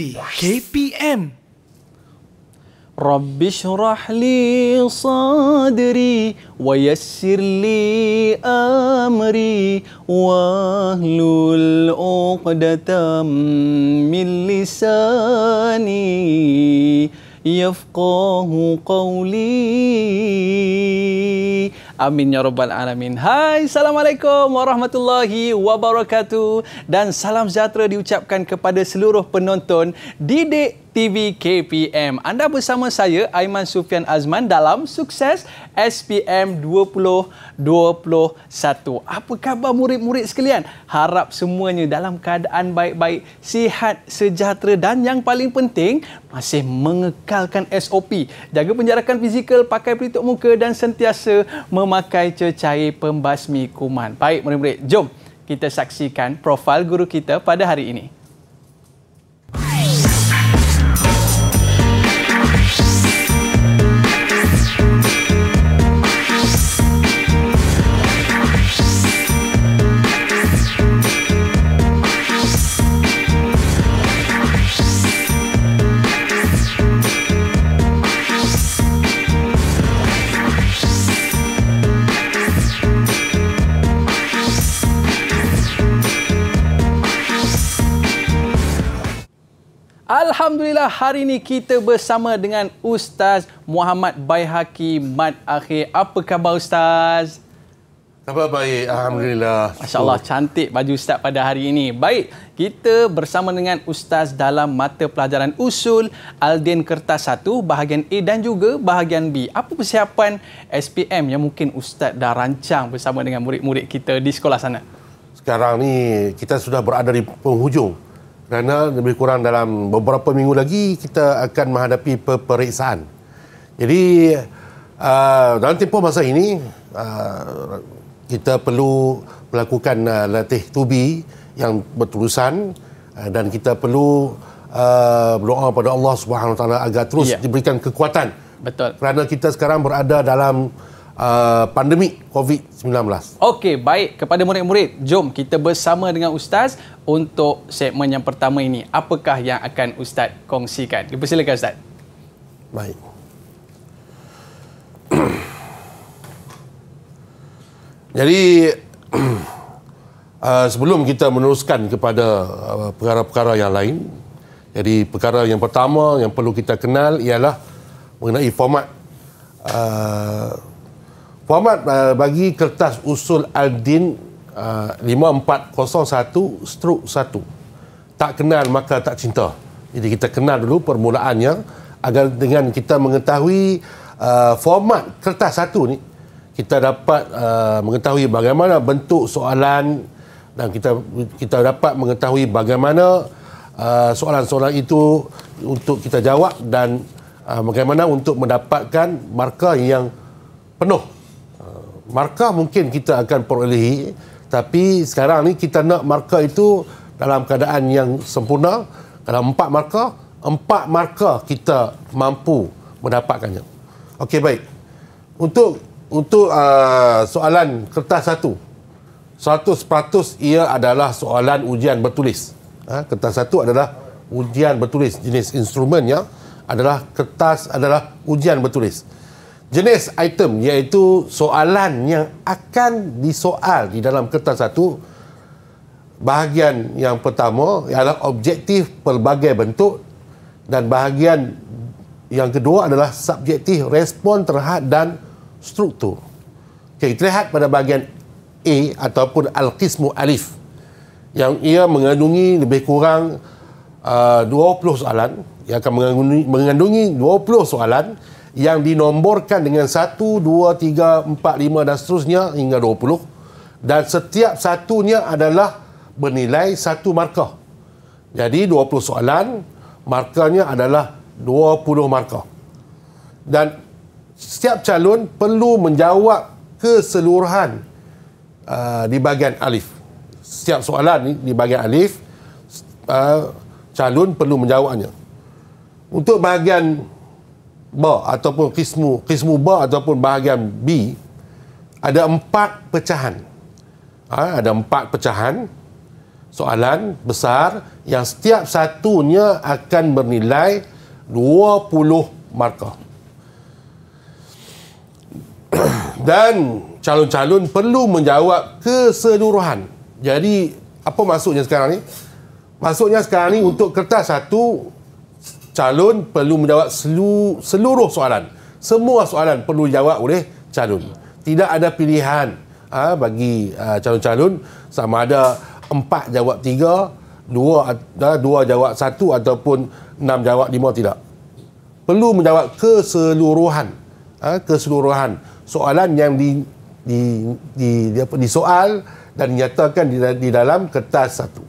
ذي كي بي ام رب اشرح لي صدري ويسر لي امري واهلل عقدة من لساني يفقه قولي Amin ya rabbal alamin. Hai, assalamualaikum warahmatullahi wabarakatuh dan salam sejahtera diucapkan kepada seluruh penonton Didik TV KPM. Anda bersama saya Aiman Sufian Azman dalam Sukses SPM 2021. Apa khabar murid-murid sekalian? Harap semuanya dalam keadaan baik-baik, sihat, sejahtera dan yang paling penting masih mengekalkan SOP. Jaga penjarakan fizikal, pakai pelitup muka dan sentiasa memakai cecair pembasmi kuman. Baik murid-murid, jom kita saksikan profil guru kita pada hari ini. Alhamdulillah hari ini kita bersama dengan Ustaz Muhammad Baihaki Mat Akhir. Apa khabar Ustaz? Khabar baik. Alhamdulillah. Masya Allah cantik baju Ustaz pada hari ini. Baik, kita bersama dengan Ustaz dalam mata pelajaran usul Aldin Kertas 1 bahagian A dan juga bahagian B. Apa persiapan SPM yang mungkin Ustaz dah rancang bersama dengan murid-murid kita di sekolah sana? Sekarang ni kita sudah berada di penghujung kerana lebih kurang dalam beberapa minggu lagi kita akan menghadapi peperiksaan. Jadi uh, dalam tempoh masa ini uh, kita perlu melakukan uh, latih tubi yang berterusan uh, dan kita perlu uh, berdoa kepada Allah Subhanahu Taala agar terus yeah. diberikan kekuatan. Betul. Kerana kita sekarang berada dalam uh, pandemik COVID-19. Okey, baik. Kepada murid-murid, jom kita bersama dengan Ustaz untuk segmen yang pertama ini. Apakah yang akan Ustaz kongsikan? Dipersilakan Ustaz. Baik. Jadi uh, sebelum kita meneruskan kepada uh, perkara-perkara yang lain, jadi perkara yang pertama yang perlu kita kenal ialah mengenai format uh, Muhammad uh, bagi kertas usul Aldin uh, 5401-1 Tak kenal maka tak cinta Jadi kita kenal dulu permulaannya Agar dengan kita mengetahui uh, format kertas satu ni Kita dapat uh, mengetahui bagaimana bentuk soalan Dan kita kita dapat mengetahui bagaimana uh, soalan-soalan itu Untuk kita jawab dan uh, bagaimana untuk mendapatkan markah yang penuh markah mungkin kita akan perolehi tapi sekarang ni kita nak markah itu dalam keadaan yang sempurna kalau empat markah empat markah kita mampu mendapatkannya okey baik untuk untuk uh, soalan kertas satu satu 100% ia adalah soalan ujian bertulis ha? kertas satu adalah ujian bertulis jenis instrumennya adalah kertas adalah ujian bertulis jenis item iaitu soalan yang akan disoal di dalam kertas satu bahagian yang pertama ialah objektif pelbagai bentuk dan bahagian yang kedua adalah subjektif respon terhad dan struktur okay, kita lihat pada bahagian A ataupun Al-Qismu Alif yang ia mengandungi lebih kurang uh, 20 soalan yang akan mengandungi, mengandungi 20 soalan yang dinomborkan dengan 1, 2, 3, 4, dan seterusnya hingga 20 dan setiap satunya adalah bernilai satu markah. Jadi 20 soalan, markahnya adalah 20 markah. Dan setiap calon perlu menjawab keseluruhan uh, di bahagian alif. Setiap soalan ni, di bahagian alif, uh, calon perlu menjawabnya. Untuk bahagian ba ataupun kismu qismu ba ataupun bahagian b ada empat pecahan ha, ada empat pecahan soalan besar yang setiap satunya akan bernilai 20 markah dan calon-calon perlu menjawab keseluruhan jadi apa maksudnya sekarang ni maksudnya sekarang ni untuk kertas satu calon perlu menjawab seluruh soalan. Semua soalan perlu dijawab oleh calon. Tidak ada pilihan ha, bagi uh, calon-calon sama ada empat jawab tiga, dua, uh, dua jawab satu ataupun enam jawab lima tidak. Perlu menjawab keseluruhan. Ha, keseluruhan soalan yang di, di, di, di, apa, disoal dan dinyatakan di, di dalam kertas satu.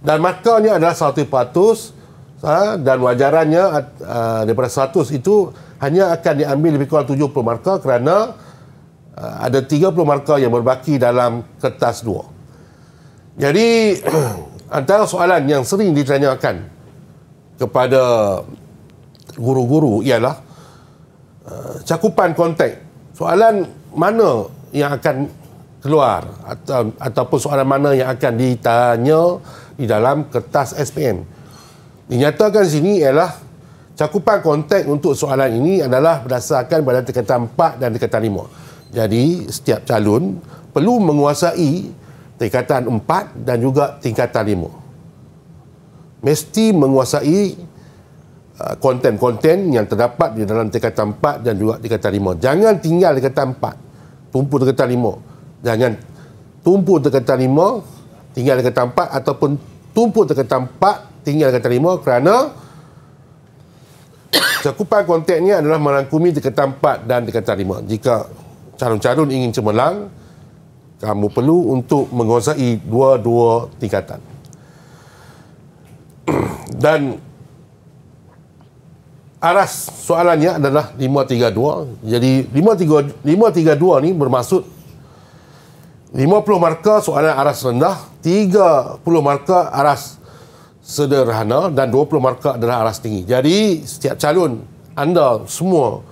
Dan markahnya adalah satu peratus. Ha? dan wajarannya uh, daripada 100 itu hanya akan diambil lebih kurang 70 markah kerana uh, ada 30 markah yang berbaki dalam kertas dua. Jadi antara soalan yang sering ditanyakan kepada guru-guru ialah uh, cakupan konteks. Soalan mana yang akan keluar atau, ataupun soalan mana yang akan ditanya di dalam kertas SPM dinyatakan sini ialah cakupan konteks untuk soalan ini adalah berdasarkan pada dekatan 4 dan dekatan 5. Jadi setiap calon perlu menguasai tingkatan 4 dan juga tingkatan 5. Mesti menguasai uh, konten-konten yang terdapat di dalam tingkatan 4 dan juga tingkatan 5. Jangan tinggal tingkatan 4. Tumpu tingkatan 5. Jangan tumpu tingkatan 5, tinggal tingkatan 4 ataupun tumpu tekan tampak tinggal tekan terima kerana cakupan konteknya adalah merangkumi tekan tampak dan tekan terima jika calon-calon ingin cemerlang kamu perlu untuk menguasai dua-dua tingkatan dan aras soalannya adalah 532 jadi 532 532 ni bermaksud 50 markah soalan aras rendah, 30 markah aras sederhana dan 20 markah adalah aras tinggi. Jadi setiap calon anda semua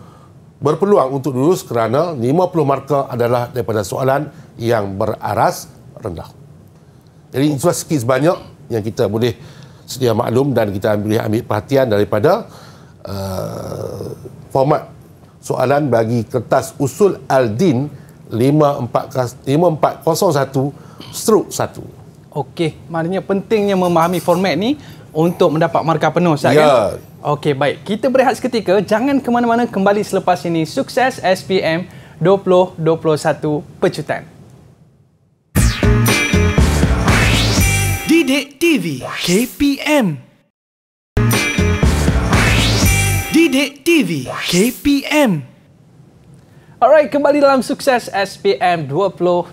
berpeluang untuk lulus kerana 50 markah adalah daripada soalan yang beraras rendah. Jadi itu skis banyak yang kita boleh sedia maklum dan kita boleh ambil perhatian daripada uh, format soalan bagi kertas usul Aldin 5401 stroke 1. Okey, maknanya pentingnya memahami format ni untuk mendapat markah penuh sahaja. ya. kan? Okey, baik. Kita berehat seketika. Jangan ke mana-mana kembali selepas ini. Sukses SPM 2021 Pecutan. Didik TV KPM Didik TV KPM Alright, kembali dalam sukses SPM 2021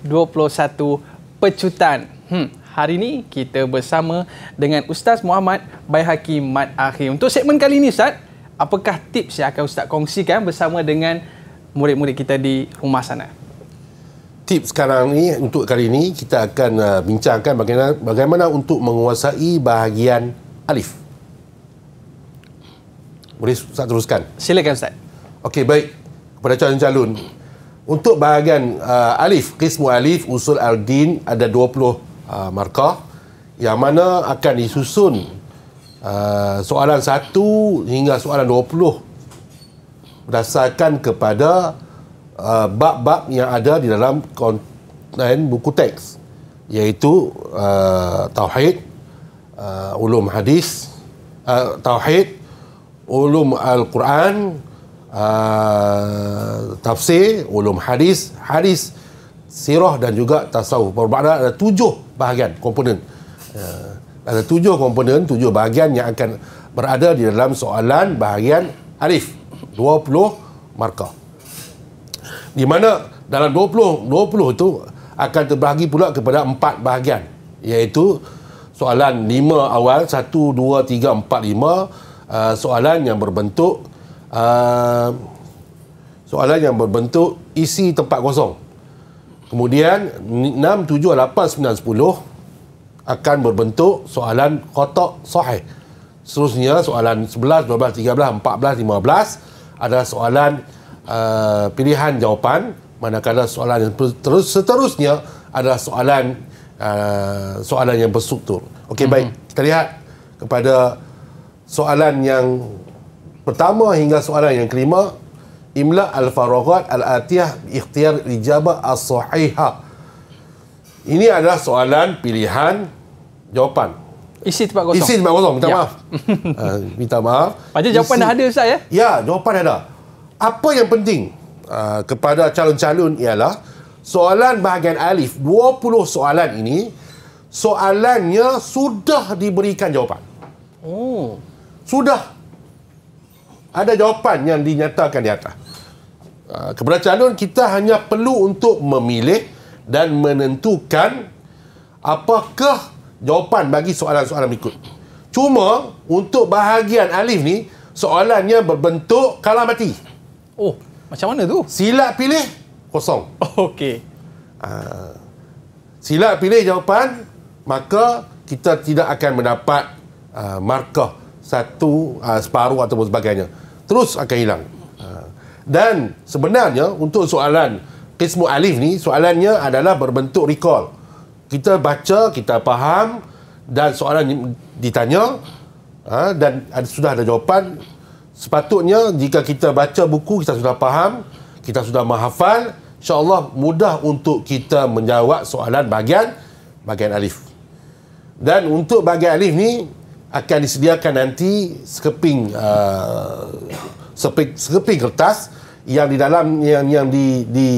Pecutan. Hmm, hari ini kita bersama dengan Ustaz Muhammad Baihaki Mat Akhir. Untuk segmen kali ini Ustaz, apakah tips yang akan Ustaz kongsikan bersama dengan murid-murid kita di rumah sana? Tips. sekarang ni untuk kali ini kita akan uh, bincangkan bagaimana bagaimana untuk menguasai bahagian alif. Boleh Ustaz teruskan? Silakan Ustaz. Okey, baik kepada calon-calon untuk bahagian uh, alif kismu alif usul al-din ada 20 uh, markah yang mana akan disusun uh, soalan 1 hingga soalan 20 berdasarkan kepada uh, bab-bab yang ada di dalam konten buku teks iaitu uh, tauhid uh, ulum hadis uh, tauhid ulum al-Quran Ah, tafsir, ulum hadis, hadis, sirah dan juga tasawuf. Bermakna ada tujuh bahagian, komponen. Uh, ada tujuh komponen, tujuh bahagian yang akan berada di dalam soalan bahagian alif. 20 markah. Di mana dalam 20, 20 itu akan terbahagi pula kepada empat bahagian. Iaitu soalan lima awal, satu, dua, tiga, empat, lima Uh, soalan yang berbentuk Ehm, soalan yang berbentuk isi tempat kosong. Kemudian 6, 7, 8, 9, 10 akan berbentuk soalan kotak sahih. Seterusnya soalan 11, 12, 13, 14, 15 adalah soalan uh, pilihan jawapan manakala soalan yang terus seterusnya adalah soalan uh, soalan yang bersuktur. Okey mm -hmm. baik, kita lihat kepada soalan yang pertama hingga soalan yang kelima imla al faragat al atiyah ikhtiar ijaba as sahiha ini adalah soalan pilihan jawapan isi tempat kosong isi tempat kosong minta ya. maaf uh, minta maaf macam jawapan dah ada ustaz ya ya jawapan ada apa yang penting uh, kepada calon-calon ialah soalan bahagian alif 20 soalan ini soalannya sudah diberikan jawapan oh sudah ada jawapan yang dinyatakan di atas. Ah, Kepada calon, kita hanya perlu untuk memilih dan menentukan apakah jawapan bagi soalan-soalan berikut. Cuma, untuk bahagian alif ni, soalannya berbentuk kalah mati. Oh, macam mana tu? Sila pilih, kosong. Oh, Okey. Ah, silap pilih jawapan, maka kita tidak akan mendapat uh, markah satu, uh, separuh ataupun sebagainya terus akan hilang. Ha. Dan sebenarnya untuk soalan kismu Alif ni, soalannya adalah berbentuk recall. Kita baca, kita faham dan soalan ditanya ha, dan sudah ada jawapan. Sepatutnya jika kita baca buku, kita sudah faham, kita sudah menghafal, insyaAllah mudah untuk kita menjawab soalan bahagian, bahagian Alif. Dan untuk bahagian Alif ni, akan disediakan nanti sekeping uh, sekeping, sekeping kertas yang di dalam yang yang di di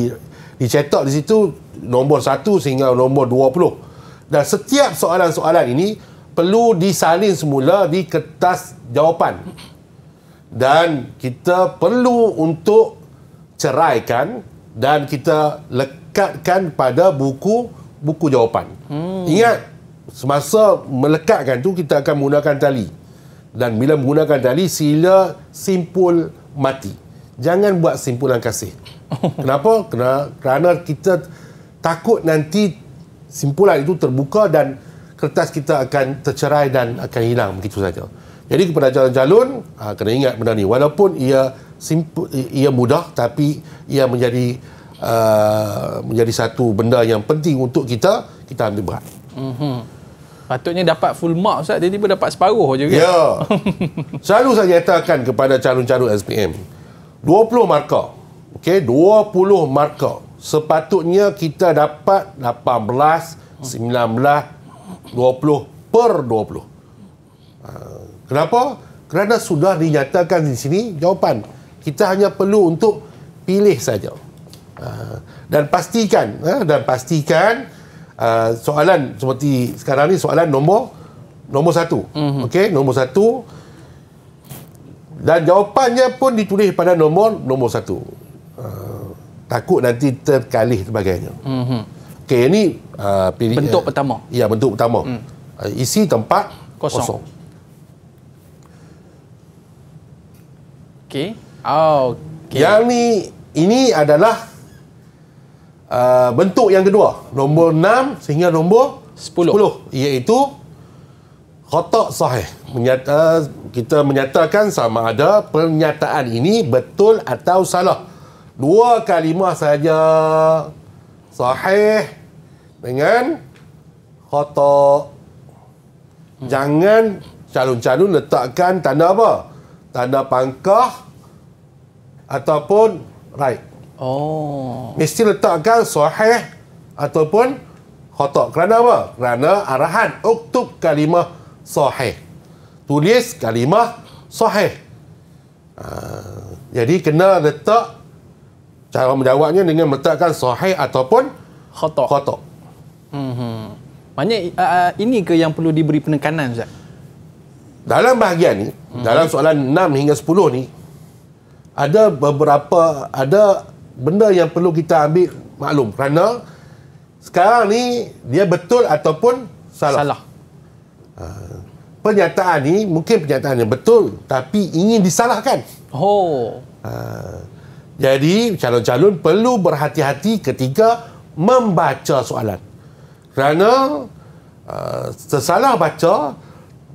dicetak di situ nombor 1 sehingga nombor 20. Dan setiap soalan-soalan ini perlu disalin semula di kertas jawapan. Dan kita perlu untuk ceraikan dan kita lekatkan pada buku buku jawapan. Hmm. Ingat semasa melekatkan tu kita akan menggunakan tali dan bila menggunakan tali sila simpul mati jangan buat simpulan kasih kenapa kerana, kerana kita takut nanti simpulan itu terbuka dan kertas kita akan tercerai dan akan hilang begitu saja jadi kepada calon-calon ha, kena ingat benda ni walaupun ia simpul, ia mudah tapi ia menjadi uh, menjadi satu benda yang penting untuk kita kita ambil berat mm Patutnya dapat full mark Ustaz, tiba-tiba dapat separuh je kan? Ya. Selalu saya nyatakan kepada calon-calon SPM, 20 markah. Okey, 20 markah. Sepatutnya kita dapat 18, 19, 20 per 20. Ah, kenapa? Kerana sudah dinyatakan di sini jawapan. Kita hanya perlu untuk pilih saja. Ah, dan pastikan, ah, dan pastikan, dan pastikan, uh, soalan seperti sekarang ni soalan nombor nombor satu mm-hmm. okey nombor satu dan jawapannya pun ditulis pada nombor nombor satu uh, takut nanti terkalih sebagainya mm-hmm. okey ini uh, pilih, bentuk uh, pertama ya bentuk pertama mm. uh, isi tempat kosong, kosong. okey oh, okay. yang ni ini adalah uh, bentuk yang kedua nombor 6 sehingga nombor 10, 10 iaitu khata sahih Menyata, ah, kita menyatakan sama ada pernyataan ini betul atau salah dua kalimah saja sahih dengan khata hmm. jangan calon-calon letakkan tanda apa tanda pangkah ataupun right Oh. Mesti letakkan sahih ataupun khotak. Kerana apa? Kerana arahan. Uktub kalimah sahih. Tulis kalimah sahih. Uh, jadi kena letak cara menjawabnya dengan letakkan sahih ataupun khotak. Khotak. Hmm. Maknanya uh, ini ke yang perlu diberi penekanan Ustaz? Dalam bahagian ni, hmm. dalam soalan 6 hingga 10 ni ada beberapa ada benda yang perlu kita ambil maklum kerana sekarang ni dia betul ataupun salah. salah. Uh, pernyataan ni mungkin pernyataan yang betul tapi ingin disalahkan. Oh. Uh, jadi calon-calon perlu berhati-hati ketika membaca soalan. Kerana uh, ha, tersalah baca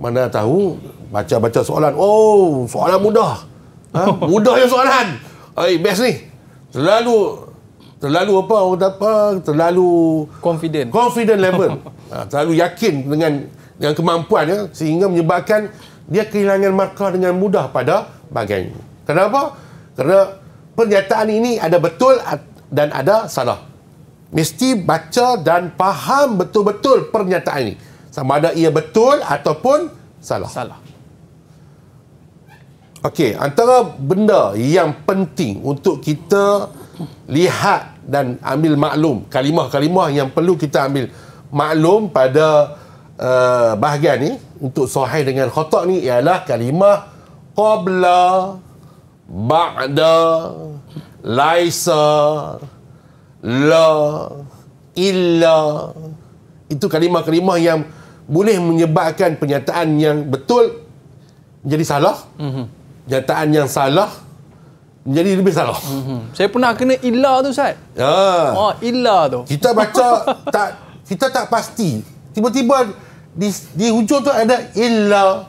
mana tahu baca-baca soalan. Oh, soalan mudah. Ha? Mudahnya soalan. Eh, best ni. Terlalu terlalu apa orang apa terlalu confident. Confident level. ha, terlalu yakin dengan dengan kemampuan ya sehingga menyebabkan dia kehilangan markah dengan mudah pada bagian. Kenapa? Kerana pernyataan ini ada betul dan ada salah. Mesti baca dan faham betul-betul pernyataan ini. Sama ada ia betul ataupun salah. Salah. Okey, antara benda yang penting untuk kita lihat dan ambil maklum, kalimah-kalimah yang perlu kita ambil maklum pada uh, bahagian ni untuk sahih dengan khotak ni ialah kalimah qabla, ba'da, laisa, la, illa. Itu kalimah-kalimah yang boleh menyebabkan pernyataan yang betul jadi salah. Mm -hmm nyataan yang salah menjadi lebih salah. Mm-hmm. Saya pernah kena illa tu Ustaz. Ha. Oh, illa tu. Kita baca tak kita tak pasti. Tiba-tiba di di hujung tu ada illa.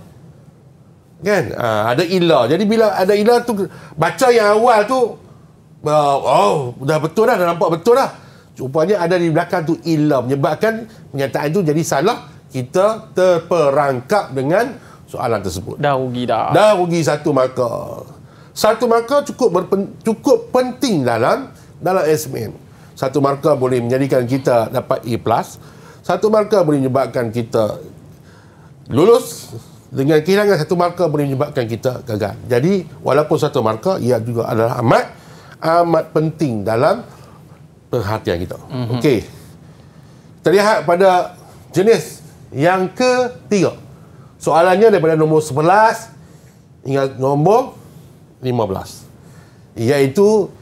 Kan? Ha, ada illa. Jadi bila ada illa tu baca yang awal tu oh, dah betul dah, dah nampak betul dah. Rupanya ada di belakang tu illa menyebabkan penyataan tu jadi salah. Kita terperangkap dengan soalan tersebut. Dah rugi dah. Dah rugi satu marka. Satu marka cukup berpen, cukup penting dalam dalam SMN. Satu marka boleh menjadikan kita dapat A+. Plus. Satu marka boleh menyebabkan kita lulus dengan kehilangan satu marka boleh menyebabkan kita gagal. Jadi walaupun satu marka ia juga adalah amat amat penting dalam perhatian kita. Mm-hmm. Okey. Terlihat pada jenis yang ketiga. Soalannya daripada nombor 11 hingga nombor 15. Iaitu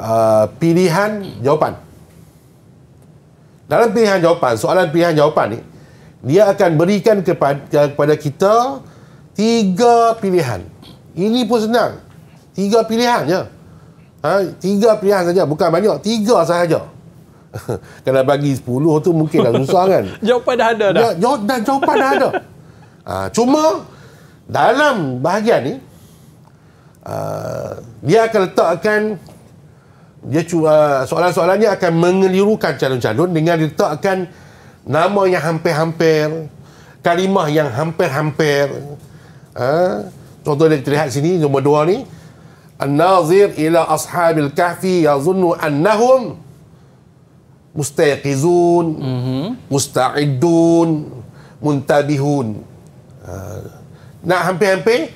uh, pilihan jawapan. Dalam pilihan jawapan, soalan pilihan jawapan ni, dia akan berikan kepada, kepada kita tiga pilihan. Ini pun senang. Tiga pilihan je. Ha? Tiga pilihan saja, bukan banyak. Tiga sahaja. Kalau bagi sepuluh tu mungkin dah susah kan. jawapan dah ada dah. Ya, jawapan dah ada. Ha, cuma dalam bahagian ni uh, dia akan letakkan dia cuba ah, soalan-soalannya akan mengelirukan calon-calon dengan letakkan nama yang hampir-hampir kalimah yang hampir-hampir ha, contoh yang terlihat sini nombor dua ni an-nazir ila ashabil kahfi yazunnu annahum mustaqizun mm-hmm. musta'idun muntabihun nak hampir-hampir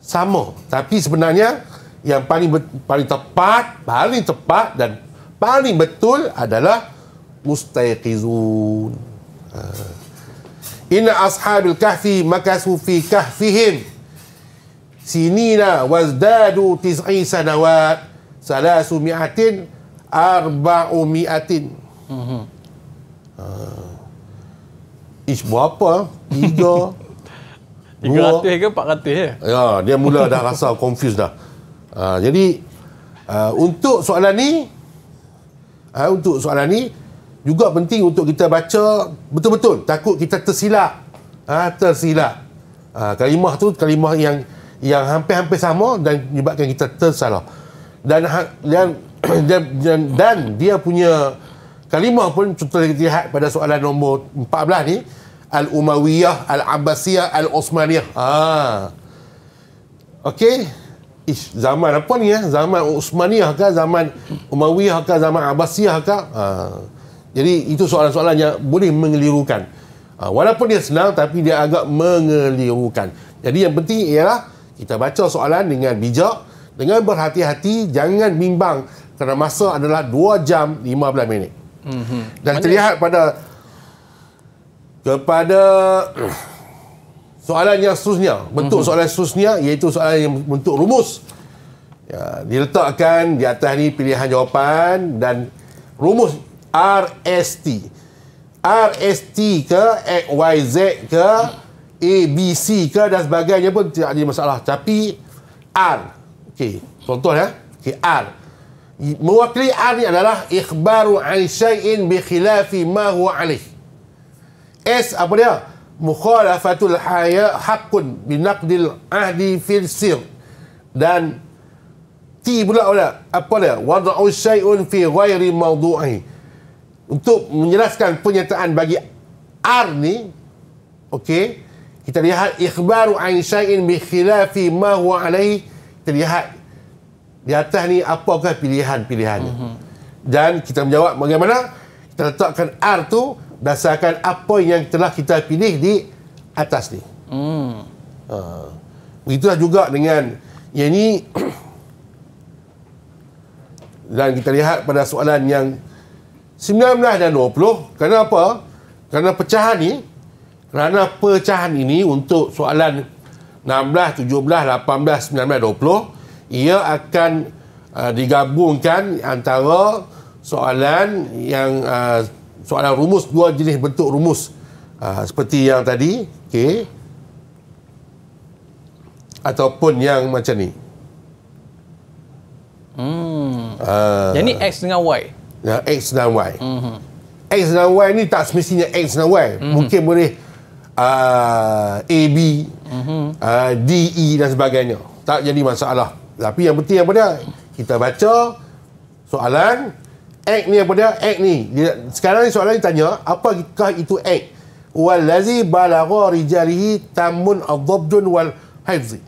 sama tapi sebenarnya yang paling be- paling tepat paling tepat dan paling betul adalah mustaqizun inna ashabil kahfi makasu fi kahfihim sinina wazdadu tis'i sanawat salasu mi'atin arba'u mi'atin mm-hmm. Ah. ish berapa? tiga 300 ke 400 je? Ya, dia mula dah rasa confused dah. Uh, jadi, uh, untuk soalan ni, uh, untuk soalan ni, juga penting untuk kita baca betul-betul. Takut kita tersilap. Uh, tersilap. Uh, kalimah tu kalimah yang yang hampir-hampir sama dan menyebabkan kita tersalah. Dan dan, dan, dan, dan dia punya kalimah pun contoh kita lihat pada soalan nombor 14 ni, Al-Umawiyah, Al-Abbasiyah, Al-Osmaniyah. Ha. Okey. Ish, zaman apa ni ya? Eh? Zaman Osmaniyah ke? Zaman Umawiyah ke? Zaman Abbasiyah ke? Ha. Jadi, itu soalan-soalan yang boleh mengelirukan. Ha. Walaupun dia senang, tapi dia agak mengelirukan. Jadi, yang penting ialah kita baca soalan dengan bijak, dengan berhati-hati, jangan bimbang kerana masa adalah 2 jam 15 minit. Mm-hmm. Dan Mana terlihat pada kepada soalan yang seterusnya bentuk mhm. soalan susnya iaitu soalan yang bentuk rumus ya, diletakkan di atas ni pilihan jawapan dan rumus RST RST ke XYZ ke ABC ke dan sebagainya pun tidak ada masalah tapi R ok contoh ya ok R mewakili R ni adalah ikhbaru an syai'in bi ma huwa alih S apa dia? Mukhalafatul haya hakun binakdil ahdi fil sir. Dan T pula pula. Apa dia? Wadu'u syai'un fi ghairi mawdu'i. Untuk menjelaskan penyataan bagi R ni. Okey. Kita lihat ikhbaru ain syai'in bi khilafi ma huwa alaihi. Kita lihat di atas ni apakah pilihan-pilihannya. Mm-hmm. Dan kita menjawab bagaimana? Kita letakkan R tu berdasarkan apa yang telah kita pilih di atas ni. Hmm. Uh, begitulah juga dengan yang ini dan kita lihat pada soalan yang 19 dan 20 kerana apa? kerana pecahan ni kerana pecahan ini untuk soalan 16, 17, 18, 19, 20 ia akan uh, digabungkan antara soalan yang uh, soalan rumus dua jenis bentuk rumus uh, seperti yang tadi okey ataupun yang macam ni hmm jadi ah. uh, x dengan y ya x dan y hmm x dan y ni tak semestinya x dan y mm-hmm. mungkin boleh uh, a mm-hmm. uh, d e dan sebagainya tak jadi masalah tapi yang penting apa dia kita baca soalan act ni apa dia act ni dia, sekarang ni soalan ni tanya apakah itu act wal lazi balagha rijalihi tamun adzabdun wal hafz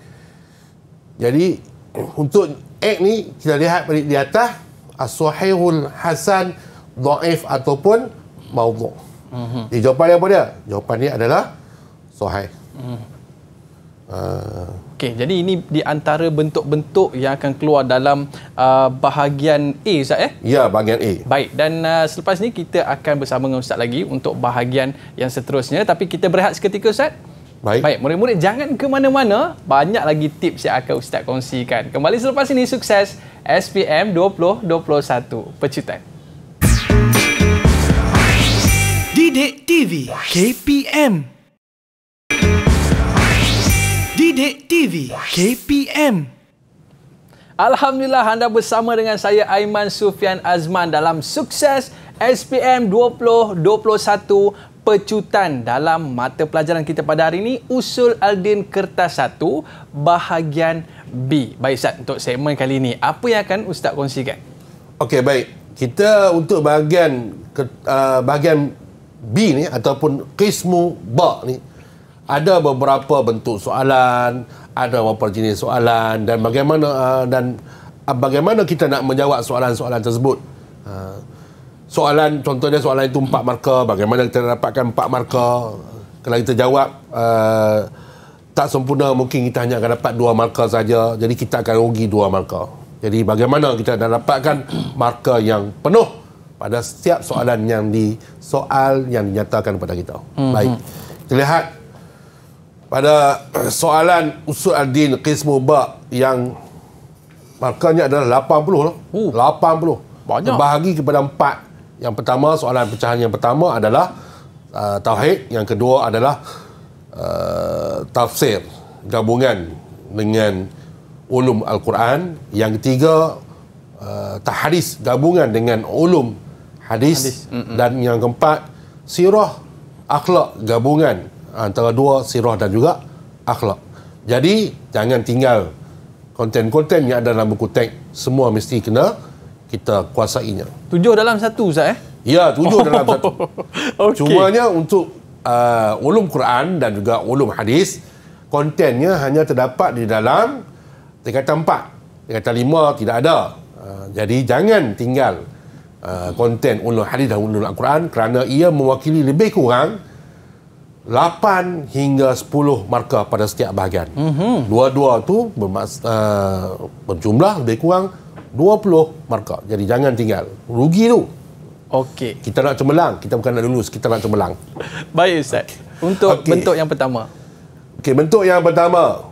jadi untuk act ni kita lihat balik di atas as-sahihul hasan dhaif ataupun maudhu mm jawapan dia apa dia jawapan dia adalah sahih mm uh, Okey, jadi ini di antara bentuk-bentuk yang akan keluar dalam uh, bahagian A Ustaz eh? Ya, bahagian A. Baik, dan uh, selepas ni kita akan bersama dengan Ustaz lagi untuk bahagian yang seterusnya. Tapi kita berehat seketika Ustaz. Baik. Baik, murid-murid jangan ke mana-mana. Banyak lagi tips yang akan Ustaz kongsikan. Kembali selepas ini sukses SPM 2021. Pecutan. Didik TV KPM Didik TV KPM Alhamdulillah anda bersama dengan saya Aiman Sufian Azman dalam sukses SPM 2021 pecutan dalam mata pelajaran kita pada hari ini Usul Aldin Kertas 1 bahagian B. Baik Ustaz untuk segmen kali ini apa yang akan Ustaz kongsikan? Okey baik. Kita untuk bahagian uh, bahagian B ni ataupun Qismu Ba ni ada beberapa bentuk soalan, ada beberapa jenis soalan dan bagaimana uh, dan uh, bagaimana kita nak menjawab soalan-soalan tersebut. Uh, soalan contohnya soalan itu empat markah, bagaimana kita dapatkan empat markah? Kalau kita jawab uh, tak sempurna mungkin kita hanya akan dapat dua markah saja. Jadi kita akan rugi dua markah. Jadi bagaimana kita nak dapatkan markah yang penuh pada setiap soalan yang di soal yang dinyatakan kepada kita. Mm-hmm. Baik. Kita lihat pada soalan usul al-din qismu ba yang markahnya adalah 80 lah. Uh, 80. Banyak. Terbahagi kepada empat. Yang pertama soalan pecahan yang pertama adalah uh, tauhid, yang kedua adalah uh, tafsir gabungan dengan ulum al-Quran, yang ketiga uh, tahadis gabungan dengan ulum hadis, hadis. dan yang keempat sirah akhlak gabungan antara dua sirah dan juga akhlak. Jadi jangan tinggal konten-konten yang ada dalam buku teks semua mesti kena kita kuasainya. Tujuh dalam satu Ustaz eh? Ya, tujuh oh. dalam satu. okay. Cumanya untuk uh, ulum Quran dan juga ulum hadis, kontennya hanya terdapat di dalam tingkatan empat. Tingkatan lima tidak ada. Uh, jadi jangan tinggal uh, konten ulum hadis dan ulum Al-Quran kerana ia mewakili lebih kurang 8 hingga 10 markah pada setiap bahagian. Mm-hmm. Dua-dua itu bermaks- uh, eh, berjumlah lebih kurang 20 markah. Jadi jangan tinggal. Rugi tu. Okey. Kita nak cemerlang. Kita bukan nak lulus. Kita nak cemerlang. Baik Ustaz. Okay. Untuk okay. bentuk yang pertama. Okey, bentuk yang pertama.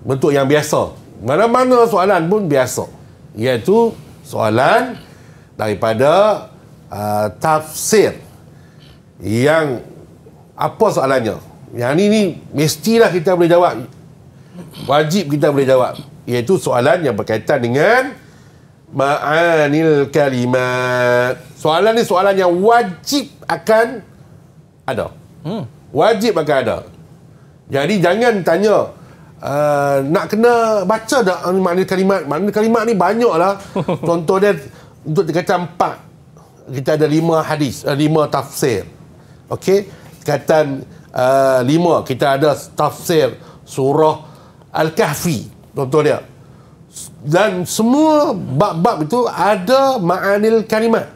Bentuk yang biasa. Mana-mana soalan pun biasa. Iaitu soalan daripada uh, tafsir yang apa soalannya yang ini, ini mestilah kita boleh jawab wajib kita boleh jawab iaitu soalan yang berkaitan dengan ma'anil kalimat soalan ni soalan yang wajib akan ada hmm. wajib akan ada jadi jangan tanya uh, nak kena baca tak ma'anil kalimat ma'anil kalimat ni banyak lah contoh dia untuk dikata empat kita ada lima hadis eh, lima tafsir okey kaitan uh, lima kita ada tafsir surah al-kahfi tuan-tuan dia dan semua bab-bab itu ada ma'anil kalimat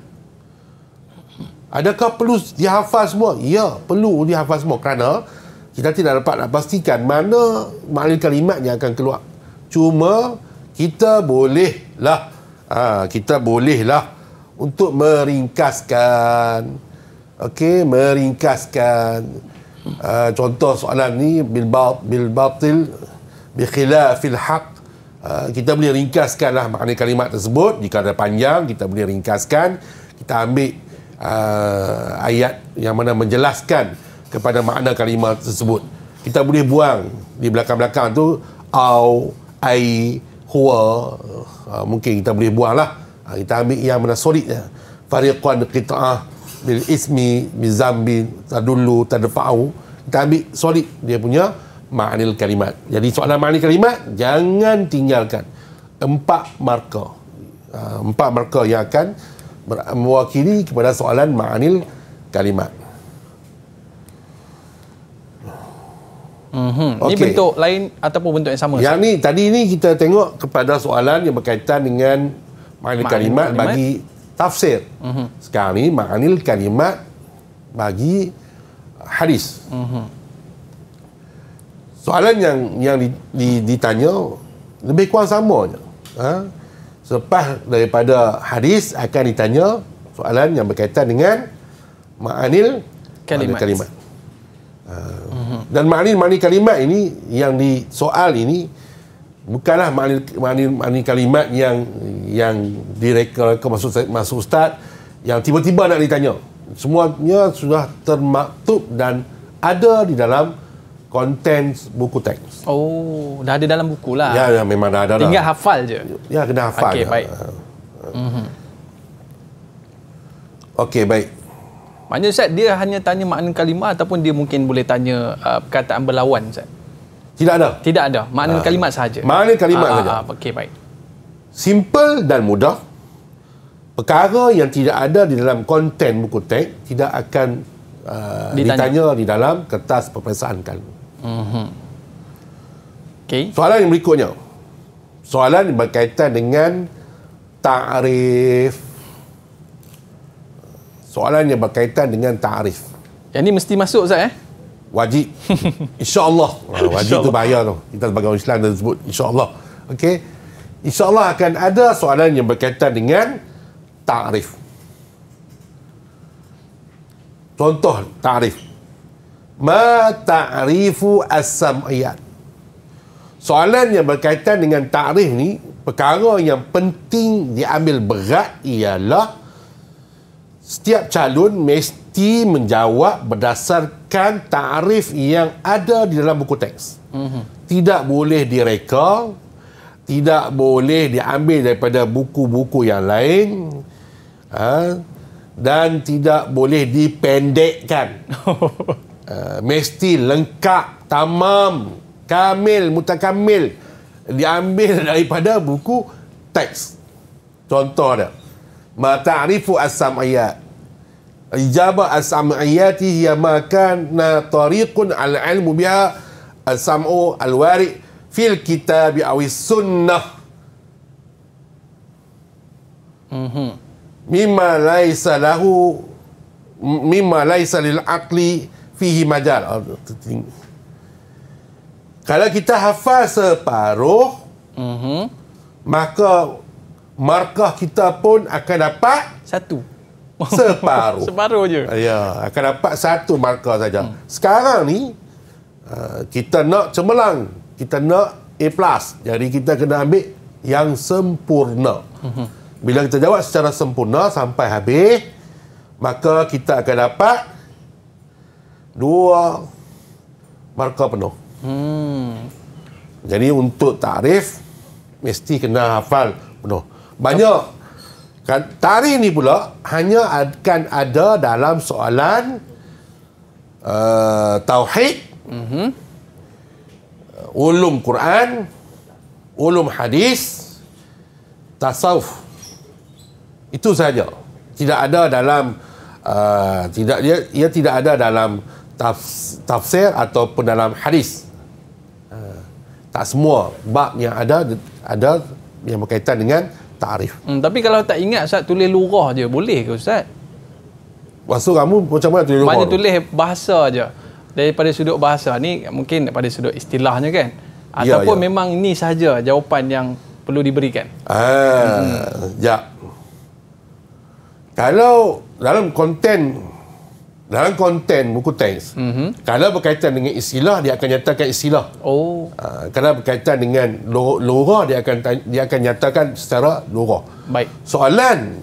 adakah perlu dihafaz semua ya perlu dihafaz semua kerana kita tidak dapat nak pastikan mana ma'anil kalimat yang akan keluar cuma kita bolehlah ha, kita bolehlah untuk meringkaskan okey meringkaskan uh, contoh soalan ni bil bil batil bi khilafil haq uh, kita boleh ringkaskanlah makna kalimat tersebut jika ada panjang kita boleh ringkaskan kita ambil uh, ayat yang mana menjelaskan kepada makna kalimat tersebut kita boleh buang di belakang-belakang tu au ai huwa uh, mungkin kita boleh buanglah uh, kita ambil yang mana solidnya fariqan qita'ah bil ismi min zambi tadullu tadfa'u kita ambil solid dia punya ma'anil kalimat jadi soalan ma'anil kalimat jangan tinggalkan empat marka ah, empat marka yang akan mewakili kepada soalan ma'anil kalimat Mm-hmm. Okay. Ini bentuk lain ataupun bentuk yang sama? Yang ni, tadi ni kita tengok kepada soalan yang berkaitan dengan makna kalimat, kalimat bagi tafsir. Mm-hmm. Sekarang ni maknil kalimat bagi hadis. Mm-hmm. Soalan yang yang di, di, ditanya lebih kurang sama je. Ha? Selepas daripada hadis akan ditanya soalan yang berkaitan dengan maknil kalimat. kalimat. Ha. Mm-hmm. Dan maknil maknil kalimat ini yang di soal ini bukanlah makni, makni, makni kalimat yang yang direka ke masuk masuk ustaz yang tiba-tiba nak ditanya semuanya sudah termaktub dan ada di dalam konten buku teks oh dah ada dalam buku lah ya, ya memang dah ada lah tinggal hafal je ya kena hafal ok baik mm baik maknanya ustaz dia hanya tanya makna kalimat ataupun dia mungkin boleh tanya uh, perkataan berlawan ustaz tidak ada. Tidak ada. Makna ha. kalimat sahaja. Makna kalimat ha, saja. Ha, Okey, baik. Simple dan mudah. Perkara yang tidak ada di dalam konten buku teks tidak akan uh, ditanya. ditanya di dalam kertas peperiksaan kan. Mm-hmm. Okay. Soalan yang berikutnya. Soalan yang berkaitan dengan tarif. Soalan yang berkaitan dengan tarif. Yang ini mesti masuk, Ustaz, eh? wajib insyaallah ah, wajib insya tu bayar tu kita sebagai orang Islam dah sebut insyaallah okey insyaallah akan ada soalan yang berkaitan dengan takrif contoh takrif ma ta'rifu as-sam'iyat soalan yang berkaitan dengan takrif ni perkara yang penting diambil berat ialah setiap calon mesti menjawab berdasarkan tarif yang ada di dalam buku teks. Mm-hmm. Tidak boleh direka, tidak boleh diambil daripada buku-buku yang lain ha, dan tidak boleh dipendekkan. uh, mesti lengkap, tamam, kamil, mutakamil diambil daripada buku teks. Contoh dia ma ta'rifu as-sam'iyya ijaba as-sam'iyyati hiya ma kana tariqun al-ilmu biha as-sam'u al-wari fil kitab aw sunnah mhm mimma laisa lahu mimma laisa lil aqli fihi majal oh, kalau kita hafal separuh mhm maka markah kita pun akan dapat satu separuh separuh je ya akan dapat satu markah saja hmm. sekarang ni uh, kita nak cemerlang kita nak A+ plus. jadi kita kena ambil yang sempurna hmm. bila kita jawab secara sempurna sampai habis maka kita akan dapat dua markah penuh hmm. jadi untuk tarif mesti kena hafal penuh banyak kan tarikh ni pula hanya akan ada dalam soalan uh, tauhid mm-hmm. ulum Quran ulum hadis tasawuf itu sahaja. tidak ada dalam uh, tidak ia, ia tidak ada dalam tafsir ataupun dalam hadis tak semua bab yang ada ada yang berkaitan dengan tarif. Hmm, tapi kalau tak ingat Ustaz tulis lurah je boleh ke Ustaz? Bahasa kamu macam mana tulis lurah? Banyak tulis bahasa je. Daripada sudut bahasa ni mungkin daripada sudut istilahnya kan. Ya, Ataupun ya, ya. memang ni saja jawapan yang perlu diberikan. Ah, hmm. ya. Kalau dalam konten dalam konten buku teks mm-hmm. kalau berkaitan dengan istilah dia akan nyatakan istilah oh ha, kalau berkaitan dengan lorah dia akan dia akan nyatakan secara lorah baik soalan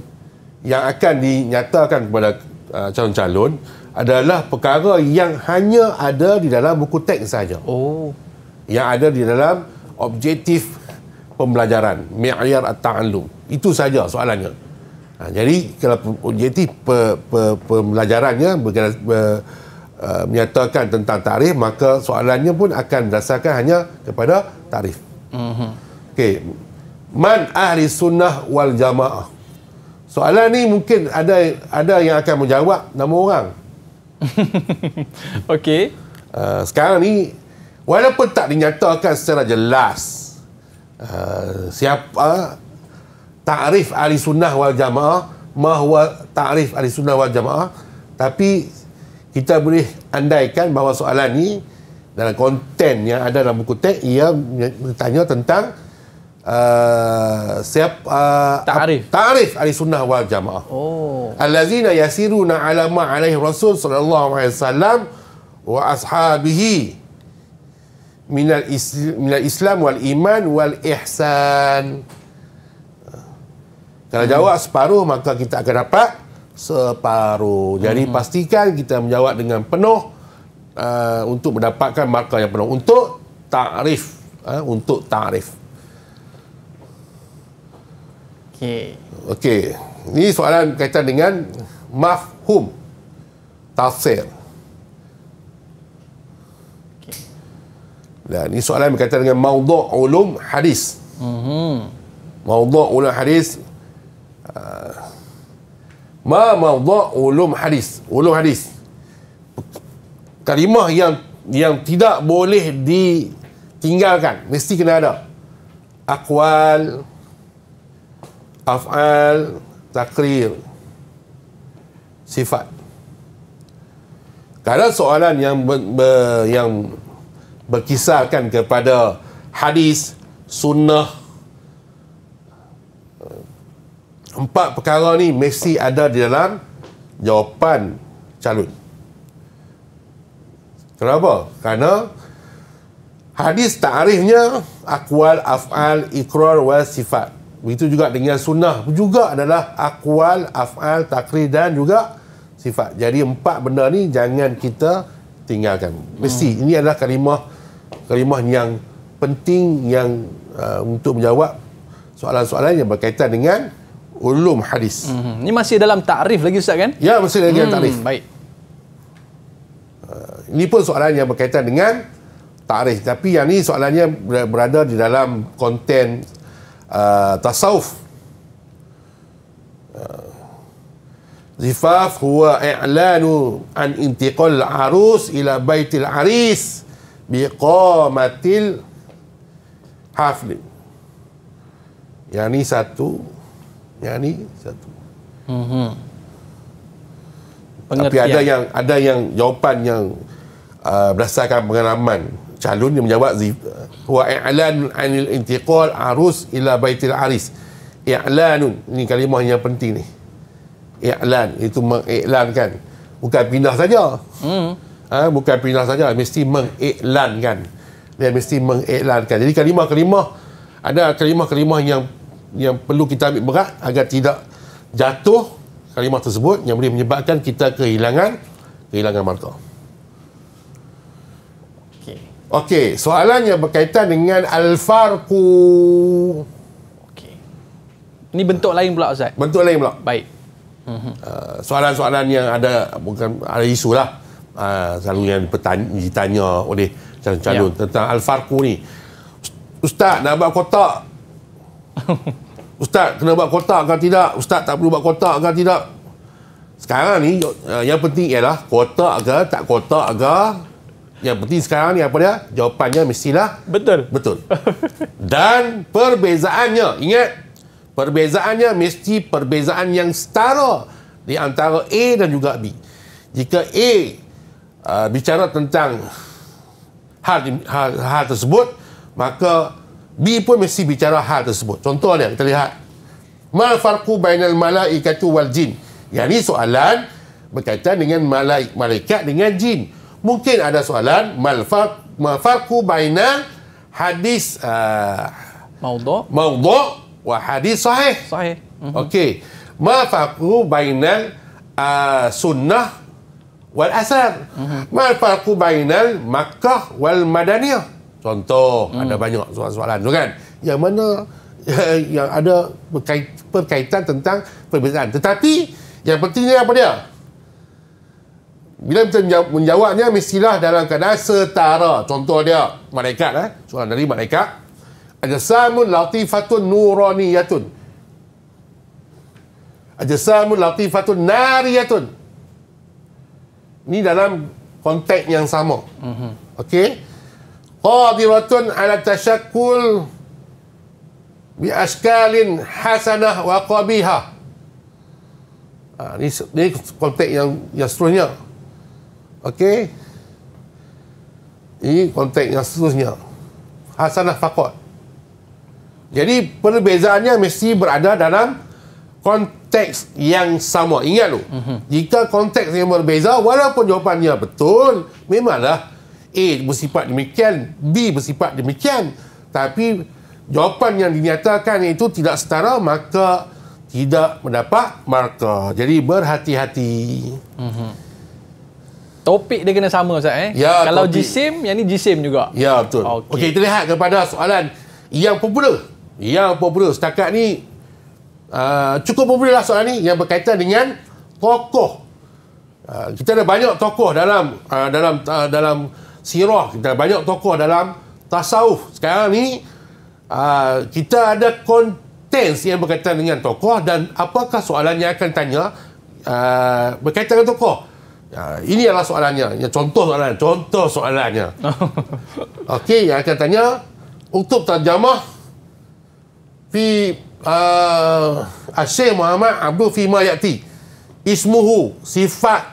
yang akan dinyatakan kepada uh, calon-calon adalah perkara yang hanya ada di dalam buku teks saja oh yang ada di dalam objektif pembelajaran mi'yar at-ta'allum itu saja soalannya Ha, jadi kalau OJT pe, pe, pembelajarannya berkena, be, uh, menyatakan tentang tarif maka soalannya pun akan berdasarkan hanya kepada tarif. Mm-hmm. Okey. Man ahli sunnah wal jamaah. Soalan ni mungkin ada ada yang akan menjawab nama orang. Okey. Uh, sekarang ni walaupun tak dinyatakan secara jelas uh, siapa ta'rif ahli sunnah wal jamaah mahwa ta'rif ahli sunnah wal jamaah tapi kita boleh andaikan bahawa soalan ni dalam konten yang ada dalam buku teks ia bertanya tentang uh, siap uh, ta'rif ta'rif ahli sunnah wal jamaah oh allazina yasiruna ala ma alaihi rasul sallallahu alaihi wasallam wa ashabihi minal islam wal iman wal ihsan kalau hmm. jawab separuh maka kita akan dapat separuh. Jadi hmm. pastikan kita menjawab dengan penuh uh, untuk mendapatkan markah yang penuh untuk takrif uh, untuk takrif. Okey. Okey. Ini soalan berkaitan dengan mafhum tafsir. Dan ini soalan berkaitan dengan maudhu ulum hadis. Mhm. Maudhu ulum hadis Ah. Ma mawdu' ulum hadis. Ulum hadis. Kalimah yang yang tidak boleh ditinggalkan. Mesti kena ada. Akwal. Af'al. Takrir. Sifat. Kadang soalan yang ber, ber, yang berkisarkan kepada hadis, sunnah, empat perkara ni mesti ada di dalam jawapan calon. Kenapa? Kerana hadis ta'rifnya akwal, af'al, ikrar, wal, sifat. Begitu juga dengan sunnah. Juga adalah akwal, af'al, takrir dan juga sifat. Jadi empat benda ni jangan kita tinggalkan. Mesti. Hmm. Ini adalah kalimah kalimah yang penting yang uh, untuk menjawab soalan-soalan yang berkaitan dengan ulum hadis. Hmm. Ini masih dalam takrif lagi Ustaz kan? Ya, masih dalam hmm. takrif. Baik. Uh, ini pun soalan yang berkaitan dengan takrif. Tapi yang ini soalannya berada di dalam konten uh, tasawuf. Uh, Zifaf huwa i'lanu an intiqal arus ila baitil aris biqamatil hafli. Yang ni satu yang ni satu. Hmm. Tapi ada yang ada yang jawapan yang uh, berdasarkan pengalaman calon yang menjawab wa i'lan anil intiqal arus ila baitil aris. I'lanun ini kalimah yang penting ni. I'lan itu mengiklankan bukan pindah saja. Hmm. Ha, bukan pindah saja mesti mengiklankan. Dia mesti mengiklankan. Jadi kalimah-kalimah ada kalimah-kalimah yang yang perlu kita ambil berat agar tidak jatuh kalimah tersebut yang boleh menyebabkan kita kehilangan kehilangan markah. Okey. soalan yang berkaitan dengan al-farqu. Okey. Ini bentuk lain pula Ustaz. Bentuk lain pula. Baik. Mhm. Uh, soalan-soalan yang ada bukan ada isu lah uh, selalu yang bertanya, ditanya oleh calon-calon ya. tentang al-farqu ni ustaz nak buat kotak Ustaz kena buat kotak ke tidak? Ustaz tak perlu buat kotak ke tidak? Sekarang ni eh, yang penting ialah kotak ke tak kotak ke yang penting sekarang ni apa dia? Jawapannya mestilah betul. Betul. Dan perbezaannya, ingat perbezaannya mesti perbezaan yang setara di antara A dan juga B. Jika A uh, bicara tentang hal, hal hal tersebut, maka B pun mesti bicara hal tersebut. Contohnya kita lihat. Mal farqu bainal malaikatu wal jin. Yang ni soalan berkaitan dengan malaik, malaikat dengan jin. Mungkin ada soalan mal farqu bainal hadis uh, maudhu maudhu wa hadis sahih. Sahih. Mhm. Okey. Mal farqu bainal ah, sunnah wal asar. Mm-hmm. farqu bainal Makkah wal Madaniyah. Contoh hmm. ada banyak soalan-soalan tu kan yang mana yang ada berkait, berkaitan tentang perbezaan. Tetapi yang pentingnya apa dia? Bila kita menjawab, menjawabnya mestilah dalam keadaan setara. Contoh dia malaikat eh. Soalan dari malaikat Ajasamun latifatun nuraniyatun. Ajasamun latifatun nariyatun. Ini dalam konteks yang sama. Mm Okey qadiratun ala tashakkul bi askalin hasanah wa qabiha ha, ni, ni konteks yang yang seterusnya ok ini konteks yang seterusnya hasanah faqat jadi perbezaannya mesti berada dalam konteks yang sama ingat tu mm-hmm. jika konteks yang berbeza walaupun jawapannya betul memanglah A bersifat demikian, B bersifat demikian. Tapi jawapan yang dinyatakan itu tidak setara, maka tidak mendapat markah. Jadi berhati-hati. Mm-hmm. Topik dia kena sama Ustaz eh? Ya, Kalau topik. jisim, yang ni jisim juga. Ya, betul. Okey, okay, kita lihat kepada soalan yang popular. Yang popular setakat ni uh, cukup popular lah soalan ni yang berkaitan dengan tokoh. Uh, kita ada banyak tokoh dalam uh, dalam uh, dalam sirah kita banyak tokoh dalam tasawuf sekarang ni uh, kita ada konten yang berkaitan dengan tokoh dan apakah soalan yang akan tanya uh, berkaitan dengan tokoh uh, ini adalah soalannya ya, contoh soalannya contoh soalannya Okey, yang akan tanya untuk terjemah fi uh, Asyik Muhammad Abdul Fima Yakti Ismuhu Sifat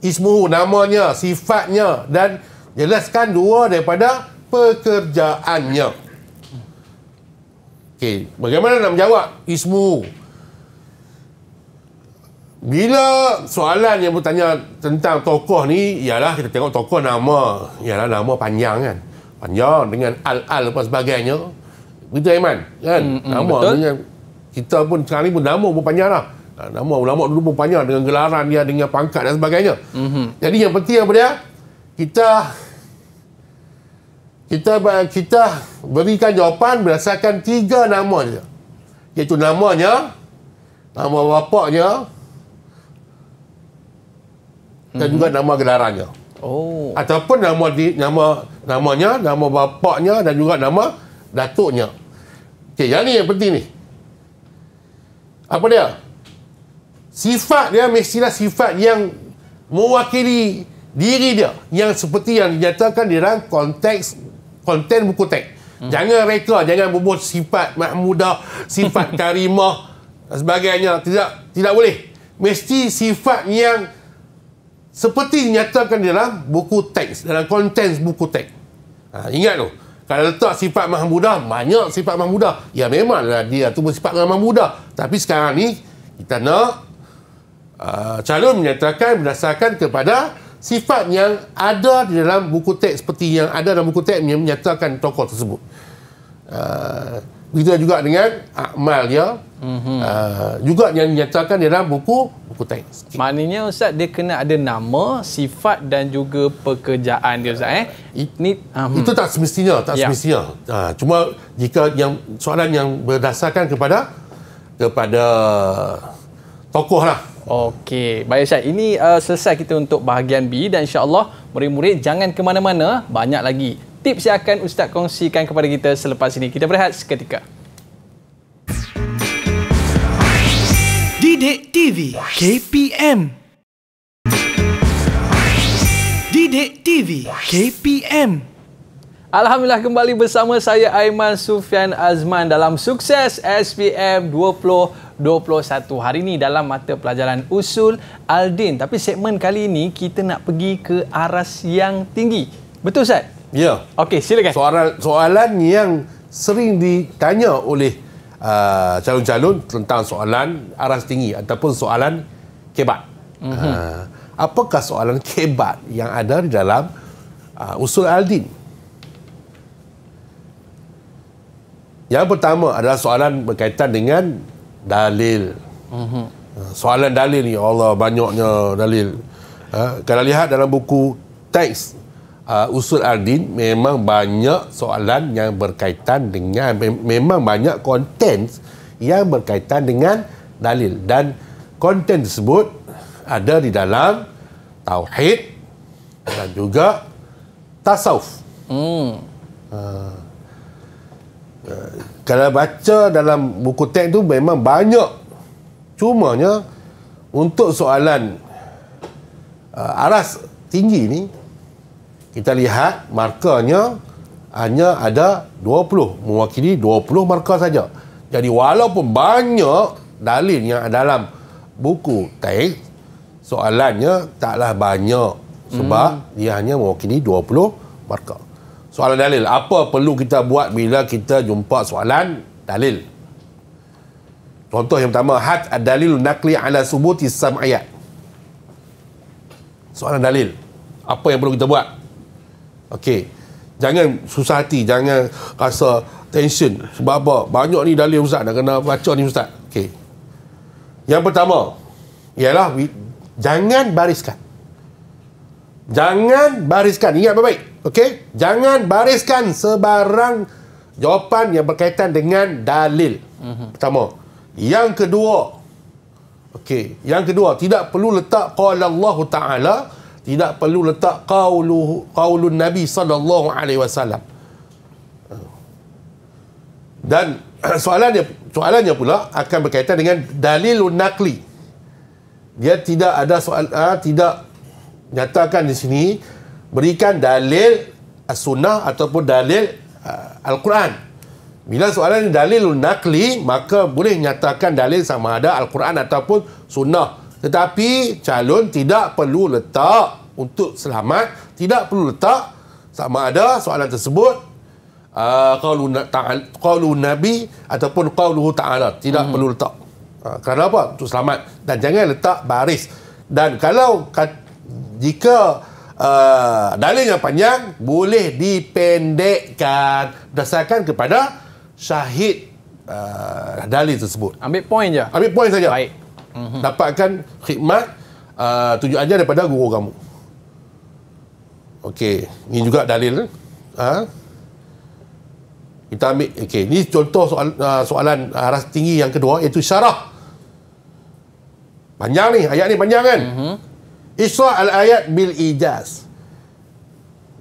ismuhu namanya sifatnya dan jelaskan dua daripada pekerjaannya ok bagaimana nak menjawab ismuhu bila soalan yang bertanya tentang tokoh ni ialah kita tengok tokoh nama ialah nama panjang kan panjang dengan al-al dan sebagainya begitu Aiman kan mm, nama betul? dengan kita pun sekarang ni pun nama pun panjang lah Ah, nama ulama dulu pun banyak dengan gelaran dia dengan pangkat dan sebagainya. Mm-hmm. Jadi yang penting apa dia? Kita kita kita berikan jawapan berdasarkan tiga nama dia. Iaitu namanya, nama bapaknya mm-hmm. dan juga mhm. nama gelarannya. Oh. Ataupun nama di, nama namanya, nama bapaknya dan juga nama datuknya. Okey, yang ni yang penting ni. Apa dia? sifat dia mestilah sifat yang mewakili diri dia yang seperti yang dinyatakan di dalam konteks konten buku teks. Hmm. Jangan reka, jangan bubuh sifat mahmudah, sifat karimah sebagainya. Tidak tidak boleh. Mesti sifat yang seperti dinyatakan di dalam buku teks, dalam konten buku teks. Ha, ingat tu. Kalau letak sifat mahmudah, banyak sifat mahmudah. Ya memanglah dia tu pun sifat mahmudah. Tapi sekarang ni, kita nak uh, ah, calon menyatakan berdasarkan kepada sifat yang ada di dalam buku teks seperti yang ada dalam buku teks yang menyatakan tokoh tersebut. Uh, juga dengan akmal ya. Uh, juga yang dinyatakan di dalam buku buku teks. Maknanya ustaz dia kena ada nama, sifat dan juga pekerjaan dia ustaz eh. It, Ni, um, itu tak semestinya, tak yeah. semestinya. Uh, cuma jika yang soalan yang berdasarkan kepada kepada tokoh lah Okey, baik Ustaz. Ini uh, selesai kita untuk bahagian B dan insyaallah allah murid-murid jangan ke mana-mana, banyak lagi tips yang akan Ustaz kongsikan kepada kita selepas ini. Kita berehat seketika. Didik TV KPM Didik TV KPM Alhamdulillah kembali bersama saya Aiman Sufian Azman dalam sukses SPM 2021 hari ini dalam mata pelajaran usul Aldin. Tapi segmen kali ini kita nak pergi ke aras yang tinggi. Betul Ustaz? Ya. Okey, silakan. Soalan, soalan yang sering ditanya oleh uh, calon-calon tentang soalan aras tinggi ataupun soalan kebat. Mm-hmm. Uh, apakah soalan kebat yang ada di dalam uh, usul Aldin? Yang pertama adalah soalan berkaitan dengan dalil. Mm-hmm. Soalan dalil ni ya Allah banyaknya dalil. Ha, kalau lihat dalam buku teks uh, Usul Ardin memang banyak soalan yang berkaitan dengan mem- memang banyak konten yang berkaitan dengan dalil dan konten tersebut ada di dalam tauhid dan juga tasawuf. Mm. Uh, Eh, kalau baca dalam buku teks tu memang banyak cumanya untuk soalan uh, aras tinggi ni kita lihat markanya hanya ada 20 mewakili 20 markah saja jadi walaupun banyak dalil yang ada dalam buku teks soalannya taklah banyak sebab hmm. dia hanya mewakili 20 markah soalan dalil apa perlu kita buat bila kita jumpa soalan dalil contoh yang pertama had ad-dalil nakli ala subuti ayat soalan dalil apa yang perlu kita buat Okey, jangan susah hati jangan rasa tension sebab apa banyak ni dalil ustaz nak kena baca ni ustaz Okey, yang pertama ialah jangan bariskan jangan bariskan ingat baik-baik Okey? Jangan bariskan sebarang jawapan yang berkaitan dengan dalil. Mm-hmm. Pertama. Yang kedua. Okey. Yang kedua. Tidak perlu letak kuala Allah Ta'ala. Tidak perlu letak qawlu, qawlun Nabi Sallallahu Alaihi Wasallam. Dan soalannya soalannya pula akan berkaitan dengan dalil nakli. Dia tidak ada soal ha, tidak nyatakan di sini berikan dalil sunnah ataupun dalil uh, Al-Quran. Bila soalan dalil nakli, maka boleh nyatakan dalil sama ada Al-Quran ataupun sunnah. Tetapi calon tidak perlu letak untuk selamat, tidak perlu letak sama ada soalan tersebut uh, qawlu ta nabi ataupun qawluhu ta'ala. Tidak hmm. perlu letak. Uh, apa Untuk selamat. Dan jangan letak baris. Dan kalau jika... Jika uh, ah, dalil yang panjang boleh dipendekkan berdasarkan kepada syahid uh, ah, dalil tersebut. Ambil poin je. Ambil poin saja. Baik. Mm-hmm. Dapatkan khidmat uh, ah, tujuh aja daripada guru kamu. Okey, ini juga dalil. Ha? Kita ambil, okey, ini contoh soal, uh, soalan aras tinggi yang kedua iaitu syarah. Panjang ni, ayat ni panjang kan? Mm-hmm. Isra al-ayat bil ijaz.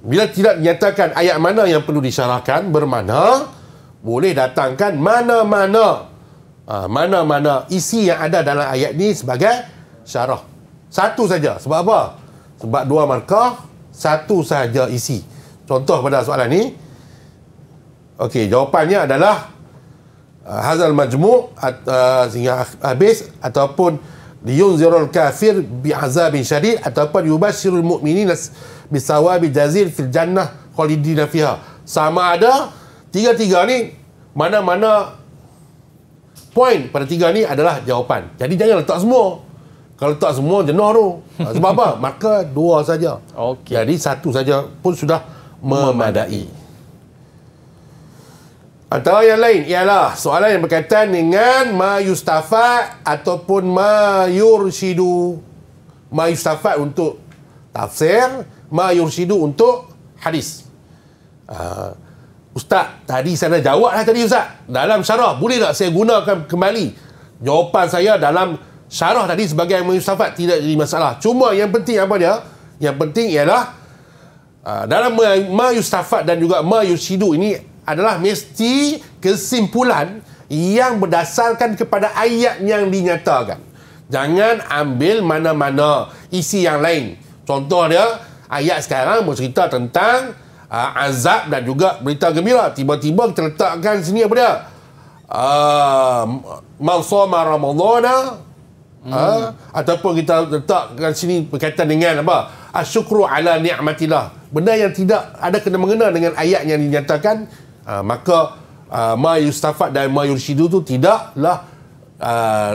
Bila tidak dinyatakan ayat mana yang perlu disyarahkan bermana boleh datangkan mana-mana ha, mana-mana isi yang ada dalam ayat ni sebagai syarah. Satu saja. Sebab apa? Sebab dua markah, satu saja isi. Contoh pada soalan ni. Okey, jawapannya adalah uh, hazal majmu' uh, sehingga habis ataupun liyunzirul kafir bi'azabin syadid ataupun yubashirul mu'minin bisawabi jazil fil jannah khalidina fiha sama ada tiga-tiga ni mana-mana point pada tiga ni adalah jawapan jadi jangan letak semua kalau letak semua jenuh tu ha, sebab apa maka dua saja okay. jadi satu saja pun sudah memadai. Atau yang lain ialah soalan yang berkaitan dengan ma yustafa' ataupun ma yursidu. Ma yustafa' untuk tafsir, ma yursidu untuk hadis. Uh, Ustaz, tadi saya dah jawab lah tadi Ustaz. Dalam syarah, boleh tak saya gunakan kembali jawapan saya dalam syarah tadi sebagai ma yustafa' tidak jadi masalah. Cuma yang penting apa dia? Yang penting ialah uh, dalam ma yustafa' dan juga ma yursidu ini adalah mesti kesimpulan yang berdasarkan kepada ayat yang dinyatakan. Jangan ambil mana-mana isi yang lain. Contoh dia, ayat sekarang bercerita tentang uh, azab dan juga berita gembira. Tiba-tiba kita letakkan sini apa dia? Uh, Mansoma Ramadana hmm. uh, ataupun kita letakkan sini berkaitan dengan apa? Asyukru ala ni'matillah. Benda yang tidak ada kena-mengena dengan ayat yang dinyatakan Ha, maka uh, Ma Yustafat dan Ma Yurshidu tu tidaklah uh,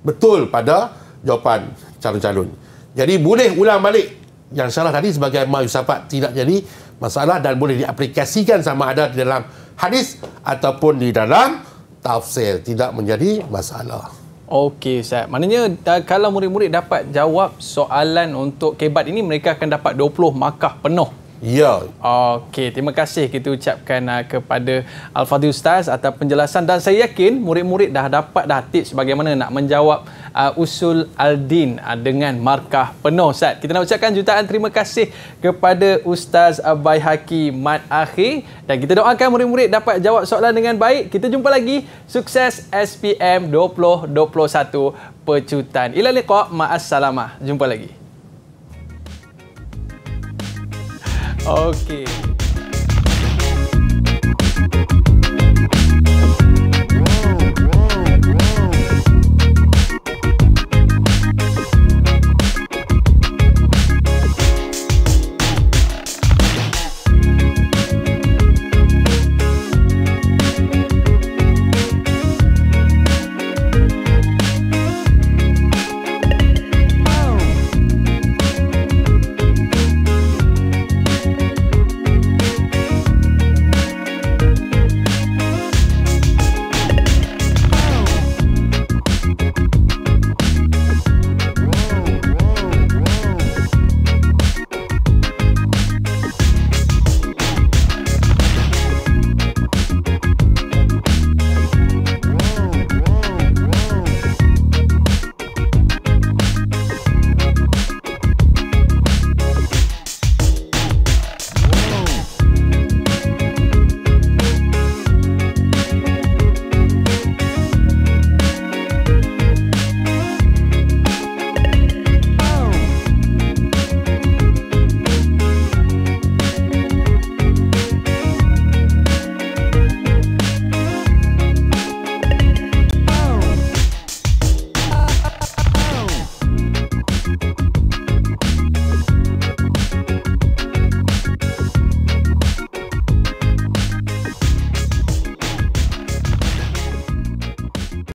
betul pada jawapan calon-calon. Jadi boleh ulang balik yang salah tadi sebagai Ma Yusafat tidak jadi masalah dan boleh diaplikasikan sama ada di dalam hadis ataupun di dalam tafsir tidak menjadi masalah. Okey Ustaz. Maknanya kalau murid-murid dapat jawab soalan untuk kebat ini mereka akan dapat 20 markah penuh Ya. Okey, terima kasih kita ucapkan uh, kepada Al-Fadhi Ustaz atas penjelasan dan saya yakin murid-murid dah dapat dah tips bagaimana nak menjawab uh, usul Al-Din uh, dengan markah penuh Ustaz. Kita nak ucapkan jutaan terima kasih kepada Ustaz Abai Haki Mat Akhir dan kita doakan murid-murid dapat jawab soalan dengan baik. Kita jumpa lagi. Sukses SPM 2021 Pecutan. Ila liqa, ma'assalamah. Jumpa lagi. Okay.